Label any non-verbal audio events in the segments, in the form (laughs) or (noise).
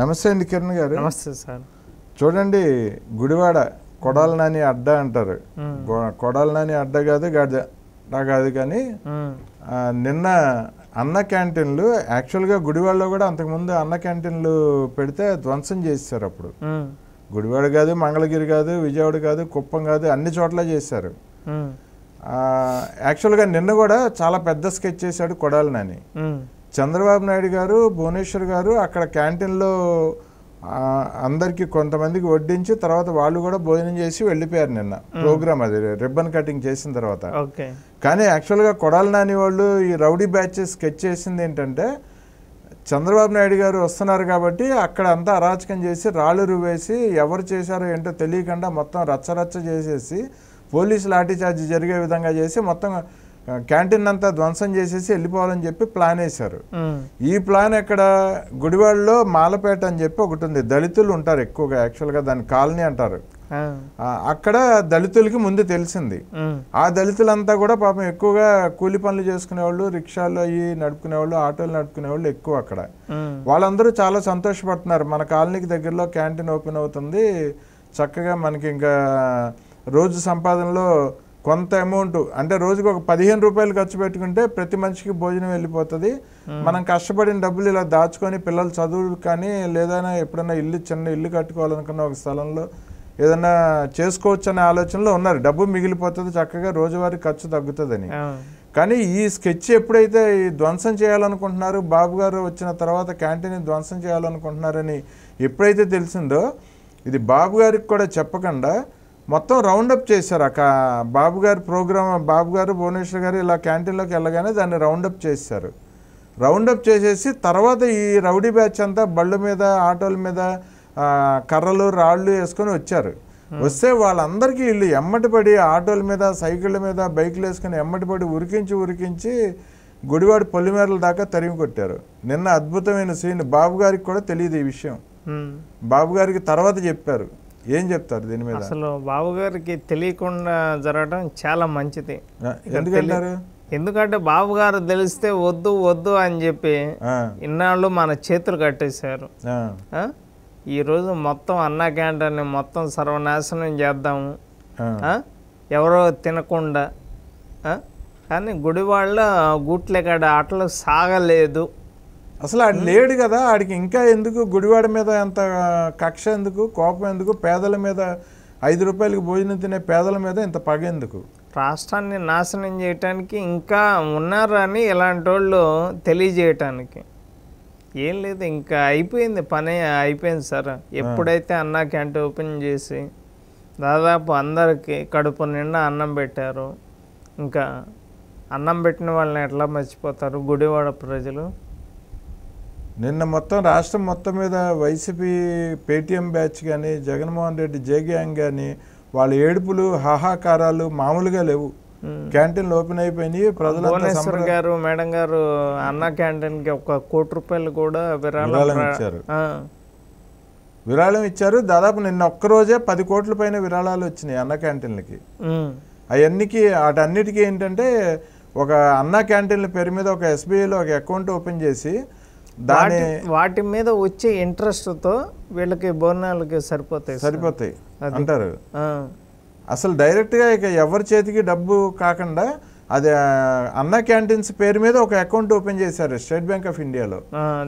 నమస్తే అండి కిరణ్ గారు నమస్తే సార్ చూడండి గుడివాడ కొడాల నాని అడ్డ అంటారు కొడాల నాని అడ్డ కాదు గడ్డ కాదు కానీ నిన్న అన్న క్యాంటీన్లు యాక్చువల్గా గుడివాడలో కూడా అంతకుముందు అన్న క్యాంటీన్లు పెడితే ధ్వంసం చేస్తారు అప్పుడు గుడివాడ కాదు మంగళగిరి కాదు విజయవాడ కాదు కుప్పం కాదు అన్ని చోట్ల చేశారు యాక్చువల్గా నిన్న కూడా చాలా పెద్ద స్కెచ్ చేశాడు కొడాలి నాని చంద్రబాబు నాయుడు గారు భువనేశ్వర్ గారు అక్కడ క్యాంటీన్లో అందరికీ కొంతమందికి వడ్డించి తర్వాత వాళ్ళు కూడా భోజనం చేసి వెళ్ళిపోయారు నిన్న ప్రోగ్రామ్ అది రిబ్బన్ కటింగ్ చేసిన తర్వాత కానీ యాక్చువల్గా కొడాలి నాని వాళ్ళు ఈ రౌడీ బ్యాచెస్ స్కెచ్ చేసింది ఏంటంటే చంద్రబాబు నాయుడు గారు వస్తున్నారు కాబట్టి అక్కడ అంతా అరాచకం చేసి రాళ్ళు రువేసి ఎవరు చేశారో ఏంటో తెలియకుండా మొత్తం రచ్చరచ్చ చేసేసి పోలీసు చార్జ్ జరిగే విధంగా చేసి మొత్తం క్యాంటీన్ అంతా ధ్వంసం చేసేసి వెళ్ళిపోవాలని చెప్పి ప్లాన్ వేశారు ఈ ప్లాన్ ఎక్కడ గుడివాడలో మాలపేట అని చెప్పి ఒకటి ఉంది దళితులు ఉంటారు ఎక్కువగా యాక్చువల్గా దాని కాలనీ అంటారు అక్కడ దళితులకి ముందు తెలిసింది ఆ దళితులంతా కూడా పాపం ఎక్కువగా కూలి పనులు చేసుకునేవాళ్ళు రిక్షాలు అవి నడుపుకునేవాళ్ళు ఆటోలు నడుపుకునేవాళ్ళు ఎక్కువ అక్కడ వాళ్ళందరూ చాలా సంతోషపడుతున్నారు మన కాలనీకి దగ్గరలో క్యాంటీన్ ఓపెన్ అవుతుంది చక్కగా మనకి ఇంకా రోజు సంపాదనలో కొంత అమౌంట్ అంటే రోజుకి ఒక పదిహేను రూపాయలు ఖర్చు పెట్టుకుంటే ప్రతి మనిషికి భోజనం వెళ్ళిపోతుంది hmm. మనం కష్టపడిన డబ్బులు ఇలా దాచుకొని పిల్లలు చదువు కానీ లేదా ఎప్పుడైనా ఇల్లు చిన్న ఇల్లు కట్టుకోవాలనుకున్న ఒక స్థలంలో ఏదైనా చేసుకోవచ్చు అనే ఆలోచనలో ఉన్నారు డబ్బు మిగిలిపోతుంది చక్కగా రోజువారీ ఖర్చు తగ్గుతుందని కానీ ఈ స్కెచ్ ఎప్పుడైతే ఈ ధ్వంసం చేయాలనుకుంటున్నారు బాబు గారు వచ్చిన తర్వాత క్యాంటీన్ ధ్వంసం చేయాలనుకుంటున్నారని ఎప్పుడైతే తెలిసిందో ఇది బాబు గారికి కూడా చెప్పకుండా మొత్తం రౌండప్ చేశారు అక్క బాబు గారి ప్రోగ్రామ్ బాబు గారు భువనేశ్వర్ గారు ఇలా క్యాంటీన్లోకి వెళ్ళగానే దాన్ని రౌండప్ చేశారు రౌండప్ చేసేసి తర్వాత ఈ రౌడీ బ్యాచ్ అంతా బళ్ళ మీద ఆటోల మీద కర్రలు రాళ్ళు వేసుకొని వచ్చారు వస్తే వాళ్ళందరికీ వీళ్ళు ఎమ్మటిపడి ఆటోల మీద సైకిళ్ళ మీద బైకులు వేసుకొని ఎమ్మటిపడి ఉరికించి ఉరికించి గుడివాడి పొలిమేరల దాకా తరిమి కొట్టారు నిన్న అద్భుతమైన సీన్ బాబు గారికి కూడా తెలియదు ఈ విషయం బాబు గారికి తర్వాత చెప్పారు ఏం చెప్తారు దీని మీద అసలు బాబు గారికి తెలియకుండా జరగడం చాలా మంచిది ఎందుకంటారు ఎందుకంటే బాబు గారు తెలిస్తే వద్దు వద్దు అని చెప్పి ఇన్నాళ్ళు మన చేతులు కట్టేశారు ఈరోజు మొత్తం అన్నా క్యాంటర్ని మొత్తం సర్వనాశనం చేద్దాము ఎవరో తినకుండా కానీ గుడివాళ్ళ గూట్లే కాడ అట్లా సాగలేదు అసలు ఆడు లేడు కదా ఆడికి ఇంకా ఎందుకు గుడివాడ మీద ఎంత కక్ష ఎందుకు కోపం ఎందుకు పేదల మీద ఐదు రూపాయలకి భోజనం తినే పేదల మీద ఇంత పగ ఎందుకు రాష్ట్రాన్ని నాశనం చేయటానికి ఇంకా ఉన్నారని ఇలాంటి వాళ్ళు తెలియజేయటానికి ఏం లేదు ఇంకా అయిపోయింది పని అయిపోయింది సార్ ఎప్పుడైతే అన్న క్యాంటీన్ ఓపెన్ చేసి దాదాపు అందరికీ కడుపు నిండా అన్నం పెట్టారు ఇంకా అన్నం పెట్టిన వాళ్ళని ఎట్లా మర్చిపోతారు గుడివాడ ప్రజలు నిన్న మొత్తం రాష్ట్రం మొత్తం మీద వైసీపీ పేటీఎం బ్యాచ్ కానీ జగన్మోహన్ రెడ్డి గ్యాంగ్ కానీ వాళ్ళ ఏడుపులు హాహాకారాలు మామూలుగా లేవు క్యాంటీన్లు ఓపెన్ అయిపోయినాయి ప్రజలు గారు మేడం గారు అన్న క్యాంటీన్కి ఒక కోటి రూపాయలు కూడా విరాళం ఇచ్చారు విరాళం ఇచ్చారు దాదాపు నిన్న ఒక్కరోజే పది కోట్ల పైన విరాళాలు వచ్చినాయి అన్న క్యాంటీన్లకి అవన్నీకి వాటన్నిటికీ ఏంటంటే ఒక అన్న క్యాంటీన్ల పేరు మీద ఒక ఎస్బీఐలో ఒక అకౌంట్ ఓపెన్ చేసి దాని వాటి మీద వచ్చే ఇంట్రెస్ట్తో వీళ్ళకి బోనాలకి సరిపోతాయి సరిపోతాయి అంటారు అసలు డైరెక్ట్గా ఇక ఎవరి చేతికి డబ్బు కాకుండా అది అన్న క్యాంటీన్స్ పేరు మీద ఒక అకౌంట్ ఓపెన్ చేశారు స్టేట్ బ్యాంక్ ఆఫ్ ఇండియాలో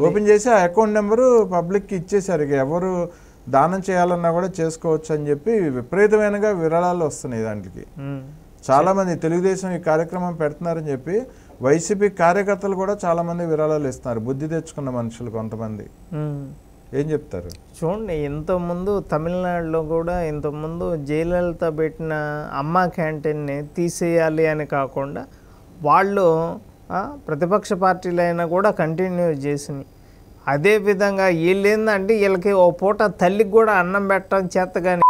ఓపెన్ చేసి ఆ అకౌంట్ నెంబరు పబ్లిక్కి ఇచ్చేసారు ఇక ఎవరు దానం చేయాలన్నా కూడా చేసుకోవచ్చు అని చెప్పి విపరీతమైనగా విరాళాలు వస్తున్నాయి దాంట్లోకి చాలామంది తెలుగుదేశం ఈ కార్యక్రమం పెడుతున్నారని చెప్పి వైసీపీ కార్యకర్తలు కూడా చాలామంది విరాళాలు ఇస్తున్నారు బుద్ధి తెచ్చుకున్న మనుషులు కొంతమంది ఏం చెప్తారు చూడండి ఇంతకుముందు తమిళనాడులో కూడా ఇంతకుముందు జయలలిత పెట్టిన అమ్మ క్యాంటీన్ని తీసేయాలి అని కాకుండా వాళ్ళు ప్రతిపక్ష పార్టీలైనా కూడా కంటిన్యూ విధంగా అదేవిధంగా వీళ్ళేందంటే వీళ్ళకి ఓ పూట తల్లికి కూడా అన్నం పెట్టడం కానీ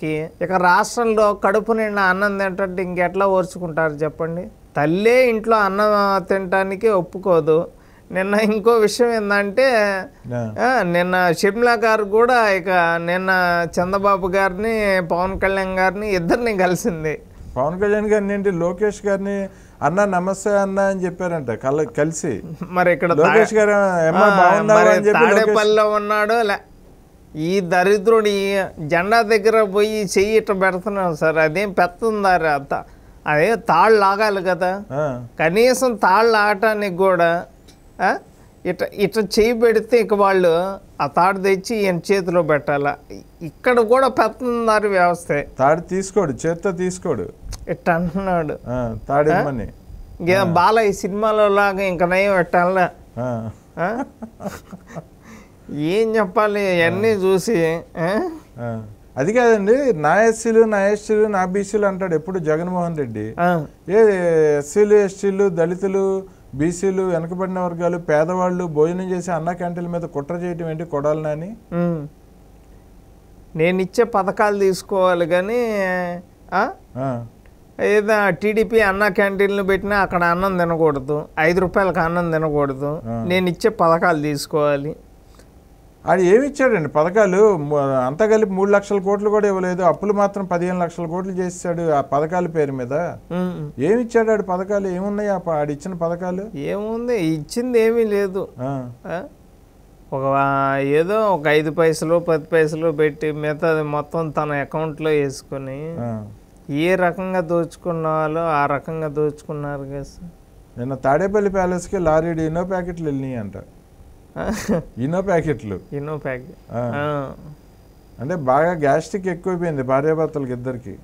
(laughs) ఇక రాష్ట్రంలో కడుపు నిండా అన్నం తింటే ఇంకెట్లా ఓర్చుకుంటారు చెప్పండి తల్లే ఇంట్లో అన్నం తినటానికి ఒప్పుకోదు నిన్న ఇంకో విషయం ఏంటంటే నిన్న షర్మిలా గారు కూడా ఇక నిన్న చంద్రబాబు గారిని పవన్ కళ్యాణ్ గారిని ఇద్దరిని కలిసింది పవన్ కళ్యాణ్ గారిని ఏంటి లోకేష్ గారిని అన్న నమస్తే అన్న అని చెప్పారంట కల కలిసి మరి ఇక్కడ లోకేష్ గారు తాడేపల్లిలో ఉన్నాడు ఈ దరిద్రుడు జెండా దగ్గర పోయి చెయ్యి ఇట్లా పెడుతున్నాడు సార్ అదేం పెత్తుందారు అంతా అదే తాళ్ళు లాగాలి కదా కనీసం తాళ్ళు ఆగటానికి కూడా ఇట ఇట చేయి పెడితే ఇక వాళ్ళు ఆ తాడు తెచ్చి ఈయన చేతిలో పెట్టాలా ఇక్కడ కూడా పెత్తనారు వ్యవస్థ తాడు తీసుకోడు చేత్తో తీసుకోడు ఇట్ట అంటున్నాడు తాడేమని ఇంకా బాల ఈ సినిమాలో లాగా నయం పెట్టాలా ఏం చెప్పాలి ఇవన్నీ చూసి అది కాదండి నా ఎస్సీలు నా ఎస్సీలు నా బీసీలు అంటాడు ఎప్పుడు జగన్మోహన్ రెడ్డి ఏ ఎస్సీలు ఎస్టీలు దళితులు బీసీలు వెనకబడిన వర్గాలు పేదవాళ్ళు భోజనం చేసి అన్న క్యాంటీన్ల మీద కుట్ర చేయటం ఏంటి కొడాలని నేను ఇచ్చే పథకాలు తీసుకోవాలి కానీ ఏదో టీడీపీ అన్న క్యాంటీన్లు పెట్టినా అక్కడ అన్నం తినకూడదు ఐదు రూపాయలకు అన్నం తినకూడదు నేను ఇచ్చే పథకాలు తీసుకోవాలి ఆయన ఏమిచ్చాడండి పథకాలు అంతా కలిపి మూడు లక్షల కోట్లు కూడా ఇవ్వలేదు అప్పులు మాత్రం పదిహేను లక్షల కోట్లు చేశాడు ఆ పథకాల పేరు మీద ఏమిచ్చాడు ఆడు పథకాలు ఏమున్నాయి ఆడు ఇచ్చిన పథకాలు ఏముంది ఇచ్చింది ఏమీ లేదు ఒక ఏదో ఒక ఐదు పైసలు పది పైసలు పెట్టి మిగతాది మొత్తం తన అకౌంట్లో వేసుకొని ఏ రకంగా దోచుకున్నాలో ఆ రకంగా దోచుకున్నారు కదా నిన్న తాడేపల్లి ప్యాలెస్కి లారీ డీనో ప్యాకెట్లు వెళ్ళినాయి అంటారు (laughs) ఇన్నో ప్యాకెట్లు ఇన్నో ప్యాకెట్ అంటే బాగా గ్యాస్ట్రిక్ ఎక్కువైపోయింది భార్యాభర్తలకి ఇద్దరికి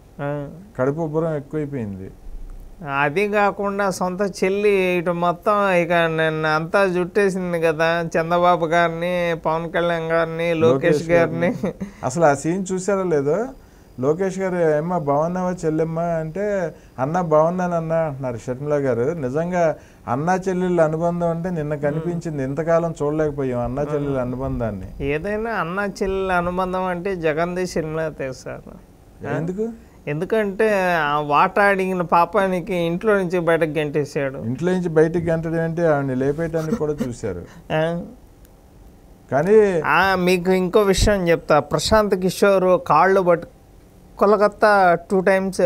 కడుపు ఉబ్బరం ఎక్కువైపోయింది అది కాకుండా సొంత చెల్లి ఇటు మొత్తం ఇక నేను అంతా జుట్టేసింది కదా చంద్రబాబు గారిని పవన్ కళ్యాణ్ గారిని లోకేష్ గారిని అసలు ఆ సీన్ చూసారా లేదు లోకేష్ గారు ఏమ్మా బాగున్నావా చెల్లెమ్మ అంటే అన్న అన్న అంటున్నారు షర్మిల గారు నిజంగా అన్నా చెల్లెళ్ళ అనుబంధం అంటే నిన్న కనిపించింది ఇంతకాలం చూడలేకపోయాం అన్నా చెల్లెళ్ళ అనుబంధాన్ని ఏదైనా అన్నా చెల్లెళ్ళ అనుబంధం అంటే జగన్ జగన్ది షర్మిల సార్ ఎందుకు ఎందుకంటే ఆ వాటాడిగిన పాపానికి ఇంట్లో నుంచి బయటకు గంటేసాడు ఇంట్లో నుంచి బయటకు గంటడం అంటే ఆవిడ లేపేయటానికి కూడా చూశారు కానీ మీకు ఇంకో విషయం చెప్తా ప్రశాంత్ కిషోర్ కాళ్ళు పట్టు Kolkata two times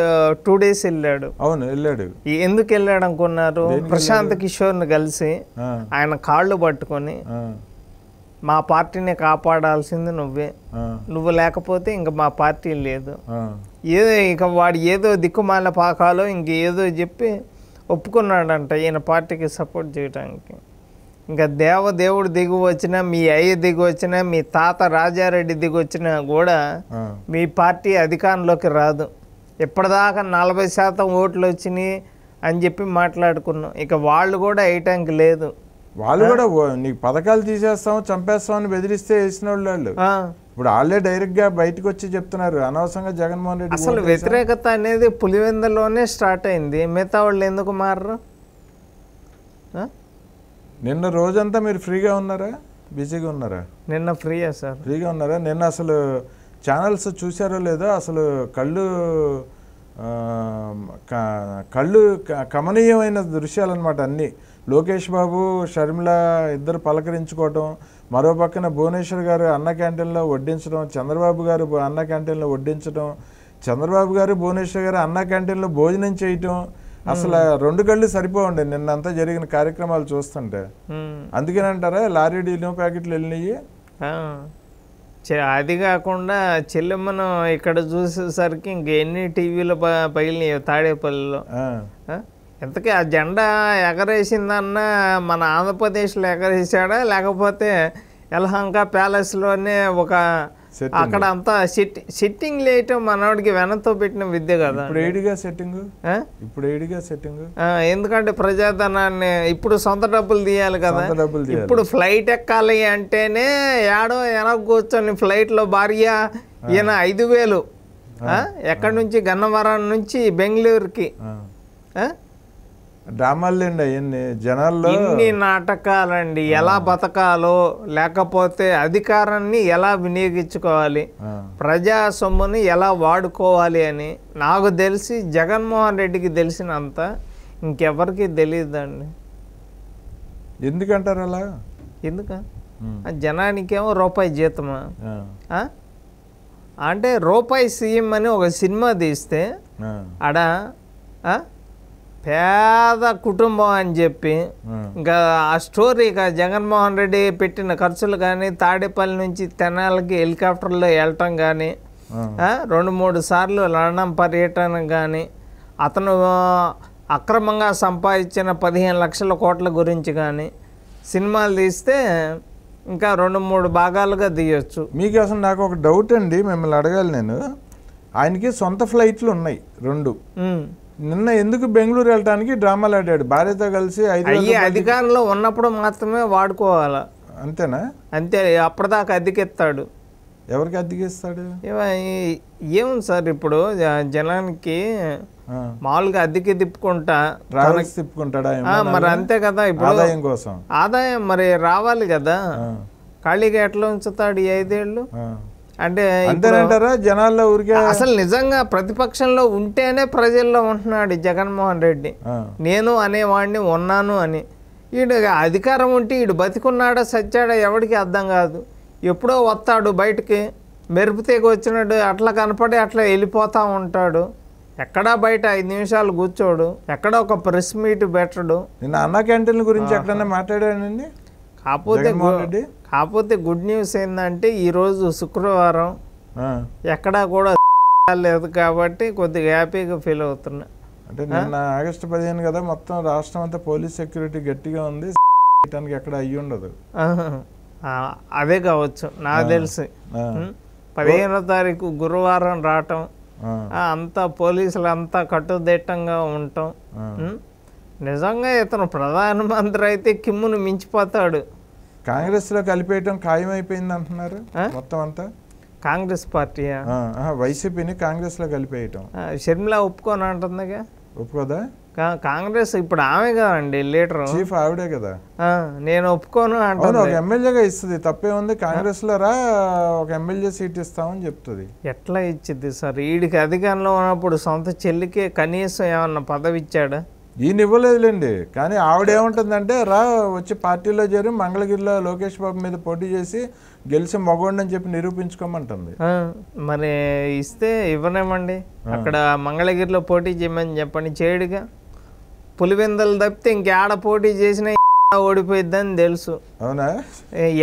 two days వెళ్ళాడు అవును వెళ్ళాడు ఎందుకు వెళ్ళాడు అనుకున్నారు ప్రశాంత్ కిషోర్ని కలిసి ఆయన కాళ్ళు పట్టుకొని మా పార్టీని కాపాడాల్సింది నువ్వే నువ్వు లేకపోతే ఇంక మా పార్టీ లేదు ఏదో ఇక వాడు ఏదో దిక్కుమాల పాకాలో ఇంకేదో చెప్పి ఒప్పుకున్నాడంట ఈయన పార్టీకి సపోర్ట్ చేయడానికి ఇంకా దేవదేవుడు దిగు వచ్చిన మీ అయ్య దిగు వచ్చిన మీ తాత రాజారెడ్డి దిగు వచ్చినా కూడా మీ పార్టీ అధికారంలోకి రాదు ఇప్పటిదాకా నలభై శాతం ఓట్లు వచ్చినాయి అని చెప్పి మాట్లాడుకున్నాం ఇక వాళ్ళు కూడా వేయటానికి లేదు వాళ్ళు కూడా నీకు పథకాలు తీసేస్తాం చంపేస్తాం అని బెదిరిస్తే వేసిన వాళ్ళు ఇప్పుడు వాళ్ళే డైరెక్ట్గా బయటకు వచ్చి చెప్తున్నారు అనవసరంగా జగన్మోహన్ రెడ్డి అసలు వ్యతిరేకత అనేది పులివెందులోనే స్టార్ట్ అయింది మిగతా వాళ్ళు ఎందుకు మారరు నిన్న రోజంతా మీరు ఫ్రీగా ఉన్నారా బిజీగా ఉన్నారా నిన్న ఫ్రీయా సార్ ఫ్రీగా ఉన్నారా నిన్న అసలు ఛానల్స్ చూసారో లేదో అసలు కళ్ళు కళ్ళు కమనీయమైన అనమాట అన్నీ లోకేష్ బాబు షర్మిల ఇద్దరు పలకరించుకోవటం మరో పక్కన భువనేశ్వర్ గారు అన్న క్యాంటీన్లో వడ్డించడం చంద్రబాబు గారు అన్న క్యాంటీన్లో వడ్డించడం చంద్రబాబు గారు భువనేశ్వర్ గారు అన్న క్యాంటీన్లో భోజనం చేయటం అసలు రెండు గళ్ళు సరిపోండి నిన్నంతా జరిగిన కార్యక్రమాలు చూస్తుంటే అందుకేనంటారా లారీ డీలో ప్యాకెట్లు వెళ్ళినాయి అది కాకుండా చెల్లెమ్మను ఇక్కడ చూసేసరికి ఇంక ఎన్ని టీవీలో పగిలినాయి తాడేపల్లిలో ఎంతకీ ఆ జెండా ఎగరేసిందన్న మన ఆంధ్రప్రదేశ్లో ఎగరేసాడా లేకపోతే ఎలహంక ప్యాలెస్లోనే ఒక అక్కడ అంతా సెట్టింగ్ లేయటం మనవాడికి వెనతో పెట్టిన విద్య కదా ఇప్పుడు ఏడిగా సెట్టింగ్ ఇప్పుడు ఏడిగా సెట్టింగ్ ఎందుకంటే ప్రజాధనాన్ని ఇప్పుడు సొంత డబ్బులు తీయాలి కదా ఇప్పుడు ఫ్లైట్ ఎక్కాలి అంటేనే ఏడో ఎనక కూర్చొని ఫ్లైట్లో భార్య ఈయన ఐదు వేలు ఎక్కడి నుంచి గన్నవరం నుంచి బెంగళూరుకి డ్రామాలండి అవన్నీ జనాల్లో ఇన్ని నాటకాలండి ఎలా బతకాలో లేకపోతే అధికారాన్ని ఎలా వినియోగించుకోవాలి ప్రజా సొమ్ముని ఎలా వాడుకోవాలి అని నాకు తెలిసి జగన్మోహన్ రెడ్డికి తెలిసినంత ఇంకెవరికి తెలియదండి ఎందుకంటారు అలా ఎందుక జనానికేమో రూపాయి జీతమా అంటే రూపాయి సీఎం అని ఒక సినిమా తీస్తే ఆడ పేద కుటుంబం అని చెప్పి ఇంకా ఆ స్టోరీ ఇక జగన్మోహన్ రెడ్డి పెట్టిన ఖర్చులు కానీ తాడేపల్లి నుంచి తెనాలకి హెలికాప్టర్లో వెళ్ళటం కానీ రెండు మూడు సార్లు లండన్ పర్యటన కానీ అతను అక్రమంగా సంపాదించిన పదిహేను లక్షల కోట్ల గురించి కానీ సినిమాలు తీస్తే ఇంకా రెండు మూడు భాగాలుగా తీయచ్చు మీకు అసలు నాకు ఒక డౌట్ అండి మిమ్మల్ని అడగాలి నేను ఆయనకి సొంత ఫ్లైట్లు ఉన్నాయి రెండు నిన్న ఎందుకు బెంగళూరు వెళ్ళటానికి డ్రామాలు ఆడాడు భార్యతో కలిసి అయ్యి అధికారంలో ఉన్నప్పుడు మాత్రమే వాడుకోవాలి అంతేనా అంతే అప్పటిదాకా అద్దెకెత్తాడు ఎవరికి అద్దెకిస్తాడు ఏం సార్ ఇప్పుడు జనానికి మామూలుగా అద్దెకి తిప్పుకుంటా తిప్పుకుంటాడా మరి అంతే కదా ఇప్పుడు ఆదాయం కోసం ఆదాయం మరి రావాలి కదా ఖాళీగా ఎట్లా ఉంచుతాడు ఈ ఐదేళ్ళు అంటే అంటారా జనాల్లో ఊరికే అసలు నిజంగా ప్రతిపక్షంలో ఉంటేనే ప్రజల్లో ఉంటున్నాడు జగన్మోహన్ రెడ్డి నేను అనేవాడిని ఉన్నాను అని ఈడు అధికారం ఉంటే ఈడు బతికున్నాడా సచ్చాడా ఎవడికి అర్థం కాదు ఎప్పుడో వస్తాడు బయటికి మెరుపుతేకి వచ్చినాడు అట్లా కనపడి అట్లా వెళ్ళిపోతూ ఉంటాడు ఎక్కడా బయట ఐదు నిమిషాలు కూర్చోడు ఎక్కడ ఒక ప్రెస్ మీట్ పెట్టడు నిన్న అన్న క్యాంటీన్ గురించి ఎక్కడన్నా మాట్లాడానండి కాకపోతే కాకపోతే గుడ్ న్యూస్ ఏంటంటే ఈరోజు శుక్రవారం ఎక్కడా కూడా (laughs) లేదు కాబట్టి కొద్దిగా హ్యాపీగా ఫీల్ అవుతున్నా అంటే నిన్న ఆగస్టు పదిహేను కదా మొత్తం రాష్ట్రం అంతా పోలీస్ సెక్యూరిటీ గట్టిగా ఉంది (laughs) ఎక్కడ అయ్యి ఉండదు అదే కావచ్చు నాకు తెలిసి పదిహేనో తారీఖు గురువారం రావటం అంతా పోలీసులు అంతా కట్టుదిట్టంగా ఉండటం నిజంగా ఇతను ప్రధానమంత్రి అయితే కిమ్మును మించిపోతాడు కాంగ్రెస్లో కలిపేయటం ఖాయమైపోయింది అంటున్నారు మొత్తం అంతా కాంగ్రెస్ పార్టీ వైసీపీని కాంగ్రెస్లో కలిపేయటం షర్మిల ఒప్పుకోను అంటుందిగా ఒప్పుకోదా కాంగ్రెస్ ఇప్పుడు ఆమె కదండి లీడర్ చీఫ్ ఆవిడే కదా నేను ఒప్పుకోను అంటే ఒక ఎమ్మెల్యేగా ఇస్తుంది తప్పే ఉంది కాంగ్రెస్ లో రా ఒక ఎమ్మెల్యే సీట్ ఇస్తామని చెప్తుంది ఎట్లా ఇచ్చింది సార్ వీడికి అధికారంలో ఉన్నప్పుడు సొంత చెల్లికే కనీసం ఏమన్నా పదవి ఇచ్చాడా దీన్ని ఇవ్వలేదులేండి కానీ ఆవిడేముంటుందంటే రా వచ్చి పార్టీలో చేరి మంగళగిరిలో లోకేష్ బాబు మీద పోటీ చేసి గెలిచి మగోండి అని చెప్పి నిరూపించుకోమంటుంది మరి ఇస్తే ఇవ్వనేమండి అక్కడ మంగళగిరిలో పోటీ చేయమని చెప్పండి చేయడుగా పులివెందలు తప్పితే ఇంకేడ పోటీ చేసినా (laughs) ఓడిపోయిద్దని తెలుసు అవునా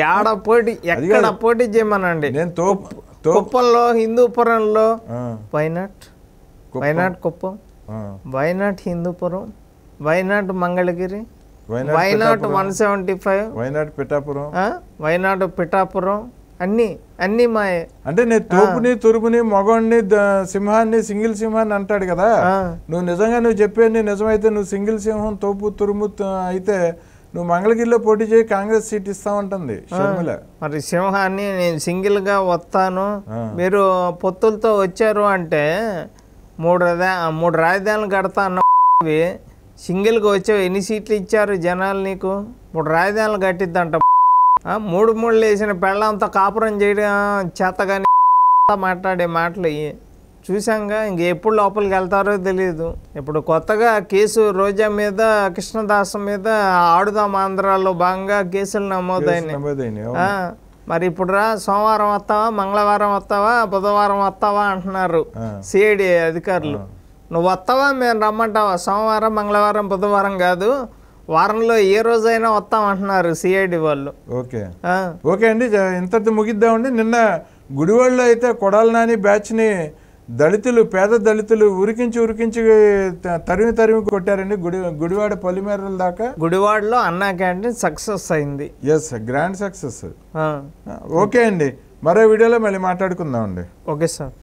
ఏడ పోటీ ఎక్కడ పోటీ చేయమనండి నేను కుప్పంలో హిందూపురంలో why not why not Kuppam why not Hindupuram why not Mangalagiri why not one seventy five why not Pithapuram why not Pithapuram అన్ని అన్ని మాయే అంటే నేను తూపుని తురుపుని మగవాణ్ణి సింహాన్ని సింగిల్ సింహాన్ని అంటాడు కదా నువ్వు నిజంగా నువ్వు చెప్పేది నిజమైతే నువ్వు సింగిల్ సింహం తోపు తురుము అయితే నువ్వు మంగళగిరిలో పోటీ చేయి కాంగ్రెస్ సీట్ ఇస్తా ఉంటుంది మరి సింహాన్ని నేను సింగిల్ గా వస్తాను మీరు పొత్తులతో వచ్చారు అంటే మూడు మూడు రాజధానులు కడతా అన్నవి సింగిల్గా వచ్చావు ఎన్ని సీట్లు ఇచ్చారు జనాలు నీకు ఇప్పుడు రాజధానులు కట్టిద్దంట మూడు మూడు వేసిన పెళ్ళంతా కాపురం చేయడం చేత కానీ మాట్లాడే మాటలు చూసాంగా ఇంక ఎప్పుడు లోపలికి వెళ్తారో తెలియదు ఇప్పుడు కొత్తగా కేసు రోజా మీద కృష్ణదాస మీద ఆడుదాం ఆంధ్రాలో భాగంగా కేసులు నమోదైనాయి మరి ఇప్పుడు రా సోమవారం వస్తావా మంగళవారం వస్తావా బుధవారం వస్తావా అంటున్నారు సిఐడి అధికారులు నువ్వు వస్తావా మేము రమ్మంటావా సోమవారం మంగళవారం బుధవారం కాదు వారంలో ఏ రోజైనా వస్తాం అంటున్నారు సిఐడి వాళ్ళు ఓకే ఓకే అండి ఇంతటి ముగిద్దామండి నిన్న గుడివాళ్ళలో అయితే కొడాల నాని బ్యాచ్ని దళితులు పేద దళితులు ఉరికించి ఉరికించి తరిమి తరిమి కొట్టారండి గుడి గుడివాడ పొలిమేరల దాకా గుడివాడలో అన్నా క్యాంటీన్ సక్సెస్ అయింది ఎస్ గ్రాండ్ సక్సెస్ ఓకే అండి మరో వీడియోలో మళ్ళీ మాట్లాడుకుందాం అండి ఓకే సార్